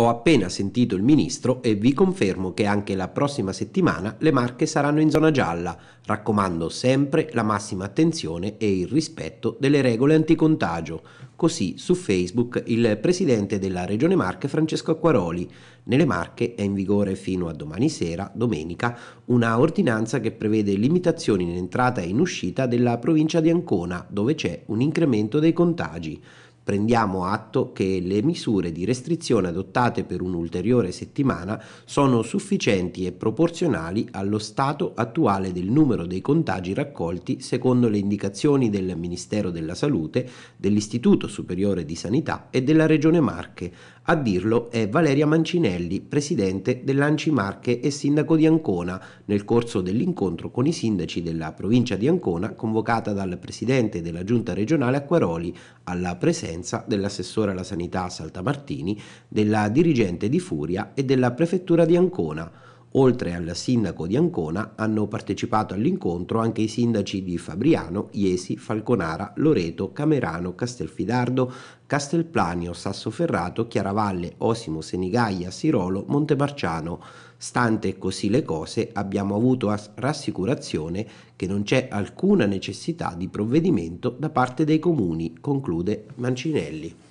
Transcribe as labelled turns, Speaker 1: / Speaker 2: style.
Speaker 1: Ho appena sentito il ministro e vi confermo che anche la prossima settimana le Marche saranno in zona gialla. Raccomando sempre la massima attenzione e il rispetto delle regole anticontagio. Così su Facebook il presidente della Regione Marche Francesco Acquaroli. Nelle Marche è in vigore fino a domani sera, domenica, una ordinanza che prevede limitazioni in entrata e in uscita della provincia di Ancona, dove c'è un incremento dei contagi. Prendiamo atto che le misure di restrizione adottate per un'ulteriore settimana sono sufficienti e proporzionali allo stato attuale del numero dei contagi raccolti secondo le indicazioni del Ministero della Salute, dell'Istituto Superiore di Sanità e della Regione Marche. A dirlo è Valeria Mancinelli, presidente dell'Anci Marche e sindaco di Ancona, nel corso dell'incontro con i sindaci della provincia di Ancona convocata dal presidente della Giunta regionale Acquaroli alla presenza presidenza dell'assessore alla sanità Saltamartini, della dirigente di Furia e della prefettura di Ancona, Oltre al sindaco di Ancona hanno partecipato all'incontro anche i sindaci di Fabriano, Iesi, Falconara, Loreto, Camerano, Castelfidardo, Castelplanio, Sassoferrato, Chiaravalle, Osimo, Senigaglia, Sirolo, Montemarciano. Stante così le cose, abbiamo avuto rassicurazione che non c'è alcuna necessità di provvedimento da parte dei comuni, conclude Mancinelli.